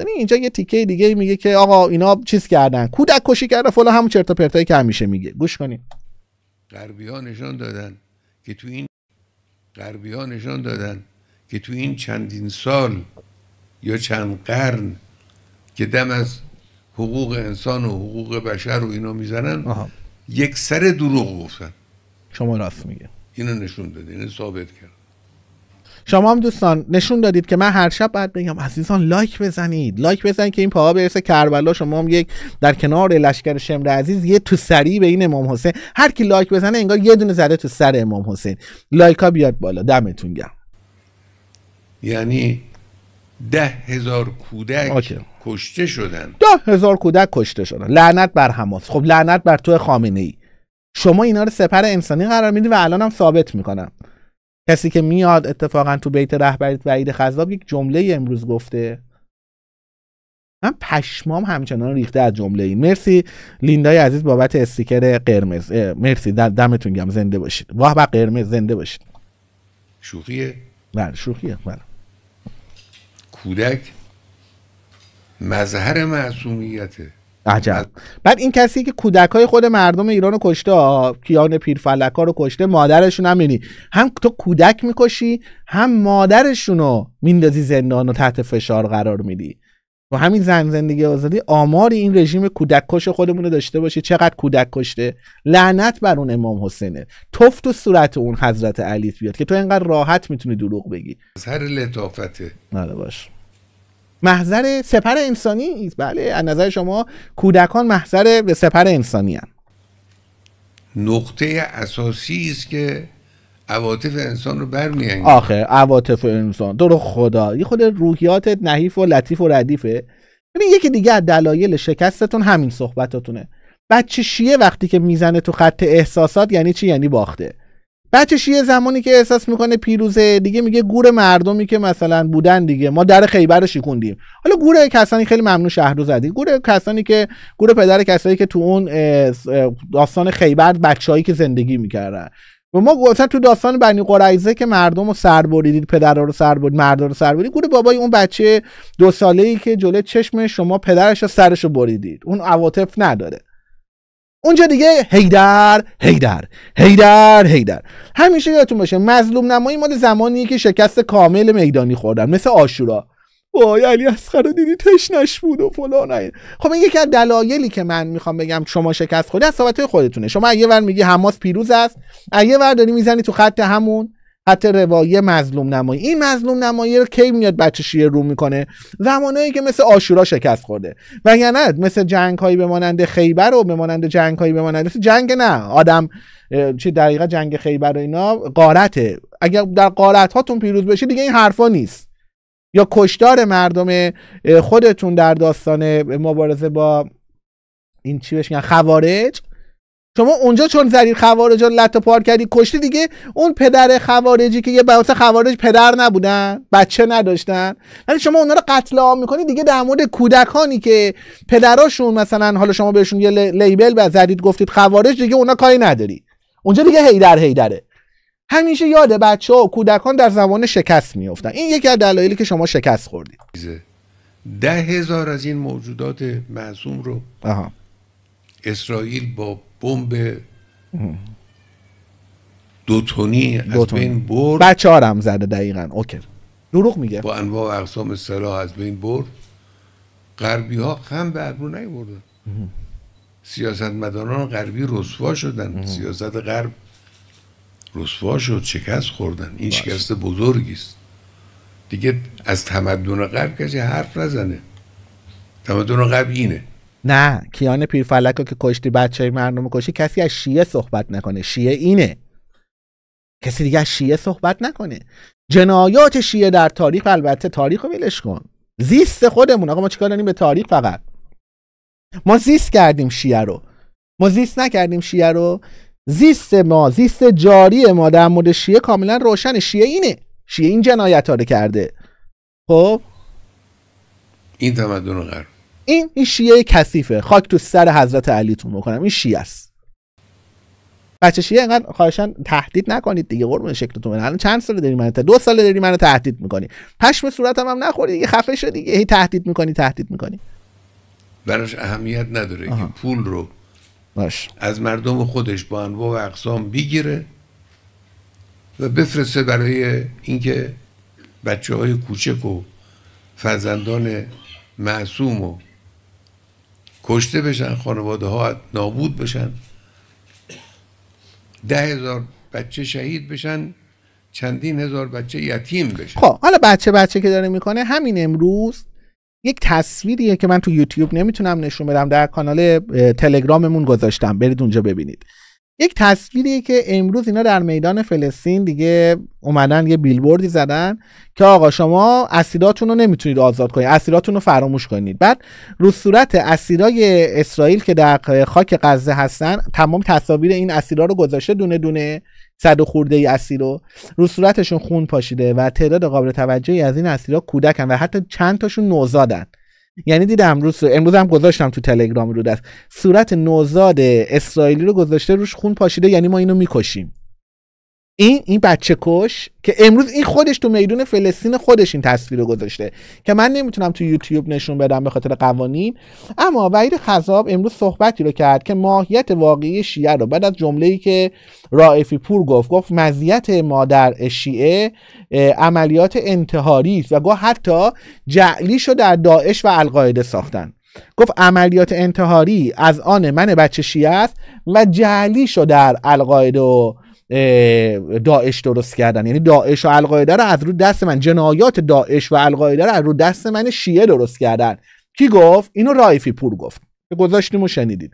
ببین اینجا یه تیکه دیگه میگه که آقا اینا چیز کردن کودک کشی کردن فلان همون چرتا و پرتایی که همیشه میگه گوش کنید غربی ها نشان دادن که تو این غربی ها نشان دادن که تو این چندین سال یا چند قرن که دم از حقوق انسان و حقوق بشر و اینا میزنن یک سر دروغ گفتن شما راست میگه اینو نشون داده ثابت کرد شما هم دوستان نشون دادید که من هر شب باید بگم عزیزان لایک بزنید لایک بزنید که این پاها برسه کربلا شما هم یک در کنار لشکر شمر عزیز یه تو سری به این امام حسین هر کی لایک بزنه انگار یه دونه زده تو سر امام حسین لایک ها بیاد بالا دمتون گرم یعنی ده هزار کودک کشته شدن ده هزار کودک کشته شدن لعنت بر حماس خب لعنت بر تو خامنه ای شما اینا رو سپر انسانی قرار میدی و الانم ثابت میکنم کسی که میاد اتفاقا تو بیت رهبری وعید خذاب یک جمله امروز گفته من پشمام همچنان ریخته از جمله این مرسی لیندای عزیز بابت استیکر قرمز مرسی دمتون گم زنده باشید واه با قرمز زنده باشید شوخیه بله شوخیه بله کودک مظهر معصومیته عجب بله. بعد این کسی که های خود مردم ایران رو کشته کیان پیرفلک ها رو کشته مادرشون هم هم تو کودک میکشی هم مادرشون رو میندازی زندان و تحت فشار قرار میدی و همین زن زندگی آزادی آماری این رژیم کودک کش خودمون رو داشته باشه چقدر کودک کشته لعنت بر اون امام حسینه تفت و صورت اون حضرت علی بیاد که تو اینقدر راحت میتونی دروغ بگی از هر لطافته بله باش محضر سپر انسانی است بله از نظر شما کودکان محضر به سپر انسانی هم. نقطه اساسی است که عواطف انسان رو برمیانگیزه آخه عواطف انسان درو خدا یه خود روحیات نحیف و لطیف و ردیفه ببین یکی دیگه از دلایل شکستتون همین صحبتاتونه بچه شیه وقتی که میزنه تو خط احساسات یعنی چی یعنی باخته بچه یه زمانی که احساس میکنه پیروزه دیگه میگه گور مردمی که مثلا بودن دیگه ما در خیبر رو شکوندیم حالا گور کسانی خیلی ممنون شهر زدی گور کسانی که گور پدر کسایی که تو اون داستان خیبر بچههایی که زندگی میکردن و ما گفتن تو داستان بنی قریزه که مردم رو سر بریدید پدر رو سر برید مردم رو سر برید گوره بابای اون بچه دو ساله ای که جلوی چشم شما پدرش رو سرش رو بریدید اون عواطف نداره اونجا دیگه هیدر هیدر هیدر هیدر همیشه یادتون باشه مظلوم نمایی مال زمانیه که شکست کامل میدانی خوردن مثل آشورا وای علی اصغر رو دیدی تشنش بود و فلان خب این یکی از دلایلی که من میخوام بگم شما شکست خوردی از های خودتونه شما اگه ور میگی حماس پیروز است یه ور داری میزنی تو خط همون حتی روایه مظلوم نمایی این مظلوم نمایی رو کی میاد بچه شیعه رو میکنه زمانایی که مثل آشورا شکست خورده نه مثل جنگ هایی به مانند خیبر و به مانند جنگ هایی به مانند جنگ نه آدم چه دقیقا جنگ خیبر و اینا قارته اگر در قارت هاتون پیروز بشی دیگه این حرفا نیست یا کشدار مردم خودتون در داستان مبارزه با این چی بشه خوارج شما اونجا چون زریر خوارج رو لطه پار کردی کشتی دیگه اون پدر خوارجی که یه بحث خوارج پدر نبودن بچه نداشتن ولی شما اونا رو قتل عام میکنی دیگه در مورد کودکانی که پدراشون مثلا حالا شما بهشون یه لیبل و زرید گفتید خوارج دیگه اونا کاری نداری اونجا دیگه هیدر هیدره همیشه یاد بچه و کودکان در زمان شکست میفتن این یکی از دلایلی که شما شکست خوردید ده هزار از این موجودات معصوم رو اسرائیل با بمب دوتونی دو از بین برد بچه ها زده دقیقا اوکی دروغ میگه با انواع و اقسام سلاح از بین برد غربی ها خم به ابرو نیوردن سیاست مدانان غربی رسوا شدن سیاست غرب رسوا شد شکست خوردن این شکست بزرگی است دیگه از تمدن غرب کسی حرف نزنه تمدن غرب اینه نه کیان پیرفلک رو که کشتی بچه مردم کشی کسی از شیعه صحبت نکنه شیعه اینه کسی دیگه از شیعه صحبت نکنه جنایات شیعه در تاریخ البته تاریخ رو ولش کن زیست خودمون آقا ما چیکار داریم به تاریخ فقط ما زیست کردیم شیعه رو ما زیست نکردیم شیعه رو زیست ما زیست جاری ما در مورد شیعه کاملا روشن شیعه اینه شیعه این جنایت ها رو کرده خب این تمدن غرب این این شیعه کثیفه خاک تو سر حضرت علیتون بکنم این شیعه است بچه شیعه اینقدر خواهشان تهدید نکنید دیگه قربون شکلتون الان چند سال داری منو دو سال داری منو تهدید میکنی پشم صورتم هم نخوری دیگه خفه شدی دیگه هی تهدید میکنی تهدید میکنی براش اهمیت نداره که پول رو باش. از مردم خودش با انواع و اقسام بگیره و بفرسته برای اینکه بچه های کوچک و فرزندان معصوم و کشته بشن خانواده ها نابود بشن ده هزار بچه شهید بشن چندین هزار بچه یتیم بشن خب حالا بچه بچه که داره میکنه همین امروز یک تصویریه که من تو یوتیوب نمیتونم نشون بدم در کانال تلگراممون گذاشتم برید اونجا ببینید یک تصویری که امروز اینا در میدان فلسطین دیگه اومدن یه بیلبوردی زدن که آقا شما اسیراتون رو نمیتونید آزاد کنید اسیراتون رو فراموش کنید بعد رو صورت اسیرای اسرائیل که در خاک غزه هستن تمام تصاویر این اسیرا رو گذاشته دونه دونه صد و خورده ای اسیر رو رو صورتشون خون پاشیده و تعداد قابل توجهی از این اسیرا کودکن و حتی چند تاشون نوزادن یعنی دیدم امروز امروز هم گذاشتم تو تلگرام رو دست صورت نوزاد اسرائیلی رو گذاشته روش خون پاشیده یعنی ما اینو میکشیم این این بچه کش که امروز این خودش تو میدون فلسطین خودش این تصویر رو گذاشته که من نمیتونم تو یوتیوب نشون بدم به خاطر قوانین اما وعید خذاب امروز صحبتی رو کرد که ماهیت واقعی شیعه رو بعد از جمله ای که رائفی پور گفت گفت مزیت مادر شیعه عملیات انتحاری است و گفت حتی جعلی رو در داعش و القاعده ساختن گفت عملیات انتحاری از آن من بچه شیعه است و جعلی رو در القاعده و داعش درست کردن یعنی داعش و القاعده رو از رو دست من جنایات داعش و القاعده رو از رو دست من شیعه درست کردن کی گفت اینو رایفی پور گفت گذاشتیم و شنیدید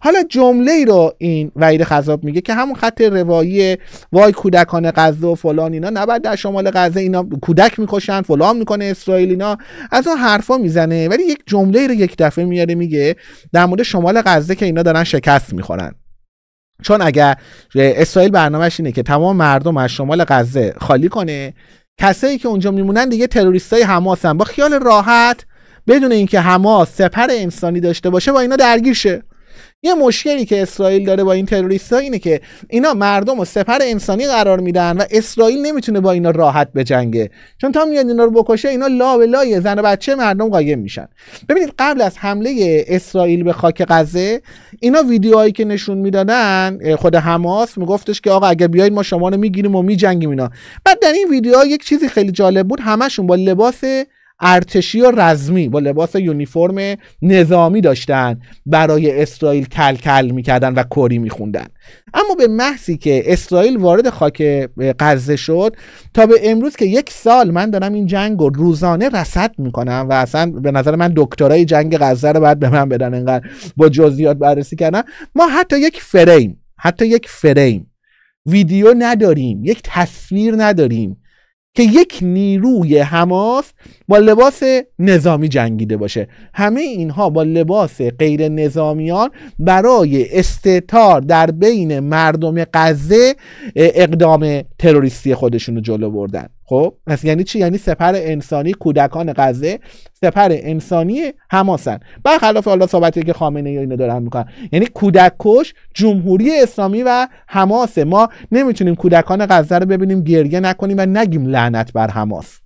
حالا جمله ای رو این وعید خذاب میگه که همون خط روایی وای کودکان غزه و فلان اینا نباید در شمال غزه اینا کودک میکشن فلان میکنه اسرائیل اینا از اون حرفا میزنه ولی یک جمله ای رو یک دفعه میاره میگه در مورد شمال غزه که اینا دارن شکست میخورن چون اگر اسرائیل برنامهش اینه که تمام مردم از شمال غزه خالی کنه کسایی که اونجا میمونن دیگه تروریستای حماسن با خیال راحت بدون اینکه حماس سپر انسانی داشته باشه با اینا درگیر شه یه مشکلی که اسرائیل داره با این تروریست ها اینه که اینا مردم و سپر انسانی قرار میدن و اسرائیل نمیتونه با اینا راحت بجنگه چون تا میاد اینا رو بکشه اینا لا به لای زن و بچه مردم قایم میشن ببینید قبل از حمله اسرائیل به خاک غزه اینا ویدیوهایی که نشون میدادن خود حماس میگفتش که آقا اگه بیاید ما شما رو میگیریم و میجنگیم اینا بعد در این ویدیوها یک چیزی خیلی جالب بود همشون با لباس ارتشی و رزمی با لباس یونیفرم نظامی داشتن برای اسرائیل کلکل کل میکردن و کری میخوندن اما به محضی که اسرائیل وارد خاک غزه شد تا به امروز که یک سال من دارم این جنگ رو روزانه رصد میکنم و اصلا به نظر من دکترای جنگ غزه رو باید به من بدن انقدر با جزئیات بررسی کردن ما حتی یک فریم حتی یک فریم ویدیو نداریم یک تصویر نداریم که یک نیروی حماس با لباس نظامی جنگیده باشه همه اینها با لباس غیر نظامیان برای استتار در بین مردم غزه اقدام تروریستی خودشون رو جلو بردن خب پس یعنی چی یعنی سپر انسانی کودکان غزه سپر انسانی حماسن برخلاف حالا صحبتی که خامنه ای اینو دارن میکنن یعنی کودک کش جمهوری اسلامی و حماس ما نمیتونیم کودکان غزه رو ببینیم گریه نکنیم و نگیم لعنت بر حماس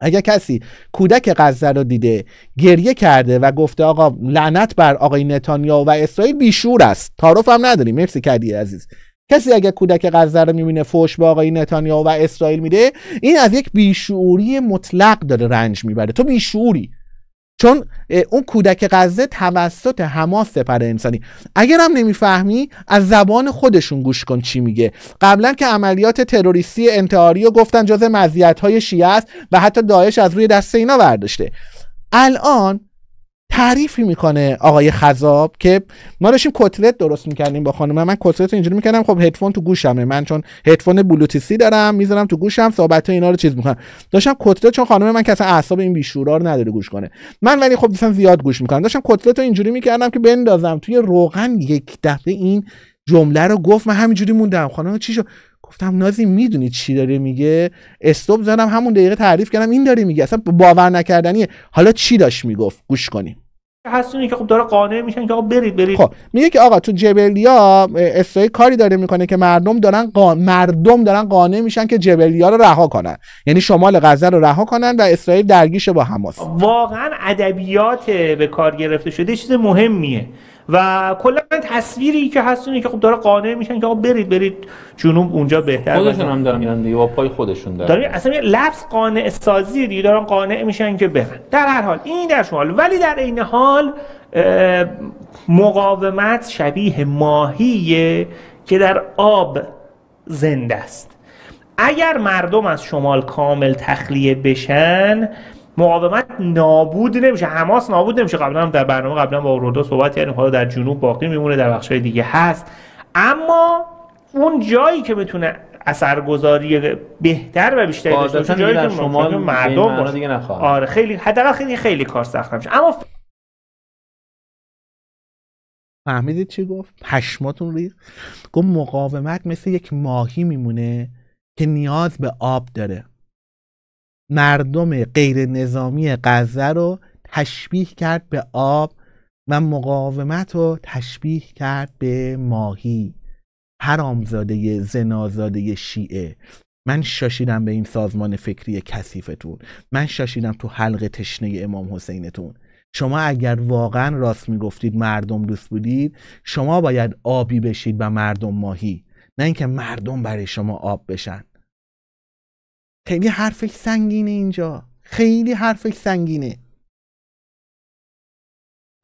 اگر کسی کودک غزه رو دیده گریه کرده و گفته آقا لعنت بر آقای نتانیاهو و اسرائیل بیشور است تعارف هم نداریم مرسی کردی عزیز کسی اگه کودک غزه رو میبینه فوش به آقای نتانیاهو و اسرائیل میده این از یک بیشعوری مطلق داره رنج میبره تو بیشعوری چون اون کودک غزه توسط حماس سپر انسانی اگر هم نمیفهمی از زبان خودشون گوش کن چی میگه قبلا که عملیات تروریستی انتحاری رو گفتن جز مزیت های شیعه است و حتی داعش از روی دست اینا برداشته الان تعریفی میکنه آقای خذاب که ما داشتیم کتلت درست میکردیم با خانم من کتلت اینجوری میکردم خب هدفون تو گوشمه من چون هدفون بلوتیسی دارم میذارم تو گوشم صحبت اینا رو چیز میکنم داشتم کتلت چون خانم من که اصلا اعصاب این بیشورا رو نداره گوش کنه من ولی خب دیستم زیاد گوش میکنم داشتم کتلت رو اینجوری میکردم که بندازم توی روغن یک دفعه این جمله رو گفت من همینجوری موندم خانم چی شد گفتم نازی میدونی چی داره میگه استوب زدم همون دقیقه تعریف کردم این داره میگه اصلا باور نکردنیه حالا چی داشت میگفت گوش کنیم هستونی که خب داره قانع میشن که آقا برید برید خب میگه که آقا تو جبلیا اسرائیل کاری داره میکنه که مردم دارن قان... مردم دارن قانع میشن که جبلیا رو رها کنن یعنی شمال غزه رو رها کنن و اسرائیل درگیشه با حماس واقعا ادبیات به کار گرفته شده چیز مهمیه و کلا تصویری که هست اینه که خب داره قانع میشن که آقا برید برید جنوب اونجا بهتر خودشون هم دارن دیگه با پای خودشون دارن دارن اصلا لفظ قانع سازی دیگه دارن قانع میشن که برن در هر حال این در شمال ولی در عین حال مقاومت شبیه ماهیه که در آب زنده است اگر مردم از شمال کامل تخلیه بشن مقاومت نابود نمیشه حماس نابود نمیشه قبلا هم در برنامه قبلا با رودا صحبت کردیم حالا در جنوب باقی میمونه در های دیگه هست اما اون جایی که میتونه اثرگذاری بهتر و بیشتری داشته جایی که شما مردم باشه دیگه آره خیلی حداقل خیلی خیلی کار سخت میشه اما فهمیدید چی گفت پشماتون ریز گفت مقاومت مثل یک ماهی میمونه که نیاز به آب داره مردم غیر نظامی غزه رو تشبیه کرد به آب و مقاومت رو تشبیه کرد به ماهی حرامزاده زنازاده شیعه من شاشیدم به این سازمان فکری کثیفتون من شاشیدم تو حلق تشنه امام حسینتون شما اگر واقعا راست میگفتید مردم دوست بودید شما باید آبی بشید و مردم ماهی نه اینکه مردم برای شما آب بشن خیلی حرفش سنگینه اینجا خیلی حرفش سنگینه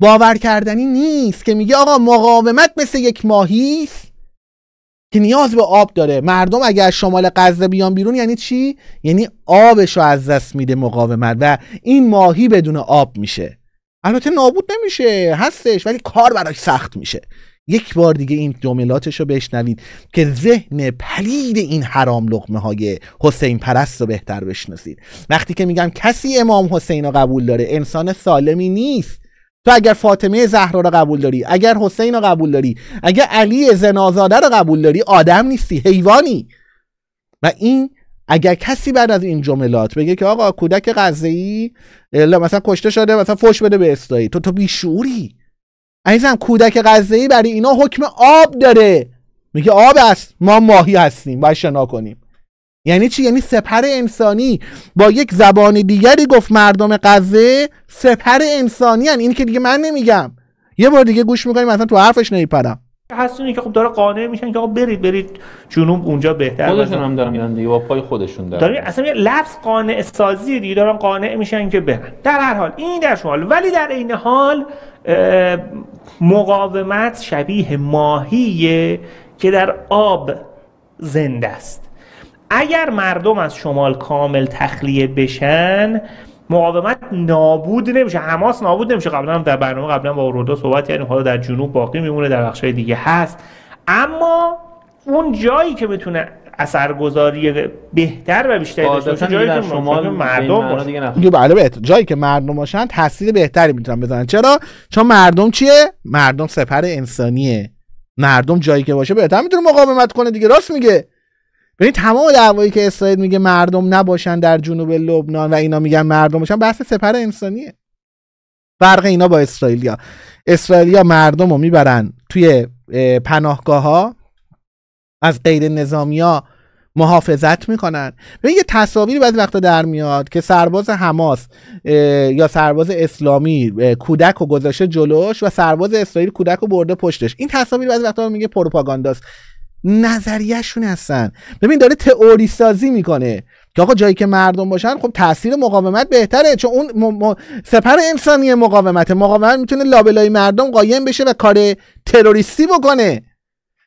باور کردنی نیست که میگه آقا مقاومت مثل یک ماهیست که نیاز به آب داره مردم اگر از شمال غزه بیان بیرون یعنی چی یعنی آبش رو از دست میده مقاومت و این ماهی بدون آب میشه البته نابود نمیشه هستش ولی کار براش سخت میشه یک بار دیگه این جملاتش رو بشنوید که ذهن پلید این حرام لقمه های حسین پرست رو بهتر بشناسید وقتی که میگم کسی امام حسین رو قبول داره انسان سالمی نیست تو اگر فاطمه زهرا رو قبول داری اگر حسین رو قبول داری اگر علی زنازاده رو قبول داری آدم نیستی حیوانی و این اگر کسی بعد از این جملات بگه که آقا کودک غزه ای مثلا کشته شده مثلا فوش بده به اسرائیل تو تو بیشوری عزیزم کودک ای برای اینا حکم آب داره میگه آب است ما ماهی هستیم باید شنا کنیم یعنی چی یعنی سپر انسانی با یک زبان دیگری گفت مردم غزه سپر انسانی هن. این که دیگه من نمیگم یه بار دیگه گوش میکنیم مثلا تو حرفش نمیپرم اینه که خب داره قانع میشن که آقا برید برید جنوب اونجا بهتر خودشون هم دارن میرن با پای خودشون دارن داره اصلا یه لفظ قانع سازی دیگه دارن قانع میشن که برن در هر حال این در شمال ولی در عین حال مقاومت شبیه ماهیه که در آب زنده است اگر مردم از شمال کامل تخلیه بشن مقاومت نابود نمیشه حماس نابود نمیشه قبلا هم در برنامه قبلا با ارودا صحبت کردیم حالا در جنوب باقی میمونه در های دیگه هست اما اون جایی که میتونه اثرگذاری بهتر و بیشتری داشته جایی که شما مردم باشن بله،, بله جایی که مردم باشن تاثیر بهتری میتونن بزنن چرا چون مردم چیه مردم سپر انسانیه مردم جایی که باشه بهتر میتونه مقاومت کنه دیگه راست میگه ببین تمام دعوایی که اسرائیل میگه مردم نباشن در جنوب لبنان و اینا میگن مردم باشن بحث سپر انسانیه فرق اینا با اسرائیلیا اسرائیلیا مردم رو میبرن توی پناهگاه ها از غیر نظامیا محافظت میکنن ببین یه تصاویری بعضی وقتا در میاد که سرباز حماس یا سرباز اسلامی کودک رو گذاشته جلوش و سرباز اسرائیل کودک رو برده پشتش این تصاویر بعضی وقتا میگه پروپاگانداست نظریهشون هستن ببین داره تئوری سازی میکنه که آقا جایی که مردم باشن خب تاثیر مقاومت بهتره چون اون م- سپر انسانی مقاومت مقاومت میتونه لابلای مردم قایم بشه و کار تروریستی بکنه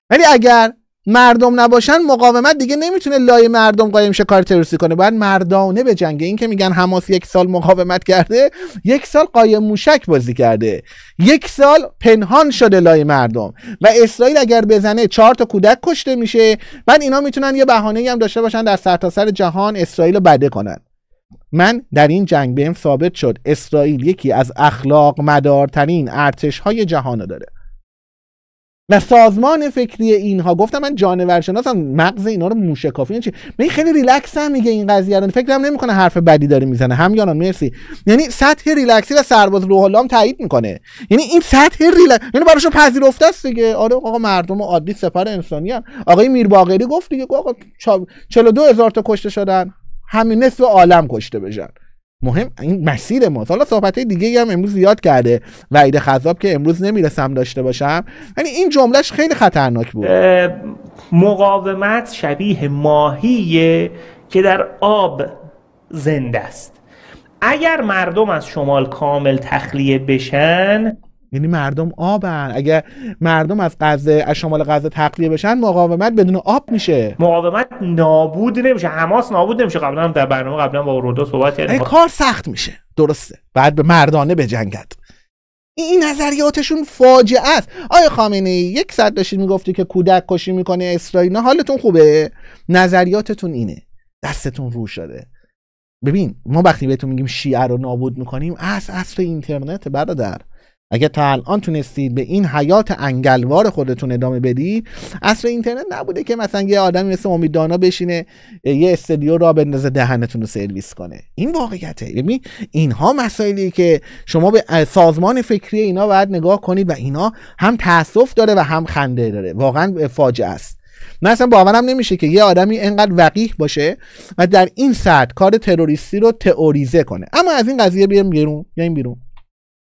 ولی اگر مردم نباشن مقاومت دیگه نمیتونه لای مردم قایم شه کار تروریستی کنه باید مردانه به جنگ این که میگن حماس یک سال مقاومت کرده یک سال قایم موشک بازی کرده یک سال پنهان شده لای مردم و اسرائیل اگر بزنه چهار تا کودک کشته میشه بعد اینا میتونن یه بهانه هم داشته باشن در سرتاسر سر جهان اسرائیل رو بده کنن من در این جنگ بهم ثابت شد اسرائیل یکی از اخلاق مدارترین ارتش های جهان داره و سازمان فکری اینها گفتم من جانورشناسم مغز اینا رو کافی چی من خیلی ریلکس هم میگه این قضیه رو فکرم نمیکنه حرف بدی داره میزنه یانا مرسی یعنی سطح ریلکسی و سرباز روح الله تایید میکنه یعنی این سطح ریلکس یعنی براشون پذیرفته است دیگه آره آقا مردم عادی سپر انسانی هم آقای باقری گفت دیگه آقا هزار تا کشته شدن همین نصف عالم کشته بشن مهم این مسیر ماست حالا صحبت دیگه هم امروز زیاد کرده وعید خذاب که امروز نمیرسم داشته باشم یعنی این جملهش خیلی خطرناک بود مقاومت شبیه ماهیه که در آب زنده است اگر مردم از شمال کامل تخلیه بشن یعنی مردم آبن اگر مردم از غزه از شمال غزه تقلیه بشن مقاومت بدون آب میشه مقاومت نابود نمیشه حماس نابود نمیشه قبلا هم در برنامه قبلا با رودا صحبت کردیم کار سخت میشه درسته بعد به مردانه بجنگد این نظریاتشون فاجعه است آیا خامنه ای یک ساعت داشتید میگفتی که کودک کشی میکنه اسرائیل حالتون خوبه نظریاتتون اینه دستتون رو شده ببین ما وقتی بهتون میگیم شیعه رو نابود میکنیم از اصل اینترنت برادر اگه تا الان تونستید به این حیات انگلوار خودتون ادامه بدید اصر اینترنت نبوده که مثلا یه آدمی مثل امید دانا بشینه یه استدیو را بندازه دهنتون رو سرویس کنه این واقعیته یعنی اینها مسائلی که شما به سازمان فکری اینا باید نگاه کنید و اینا هم تاسف داره و هم خنده داره واقعا فاجعه است نه اصلا باورم نمیشه که یه آدمی انقدر وقیح باشه و در این سطح کار تروریستی رو تئوریزه کنه اما از این قضیه بیام بیرون این بیرون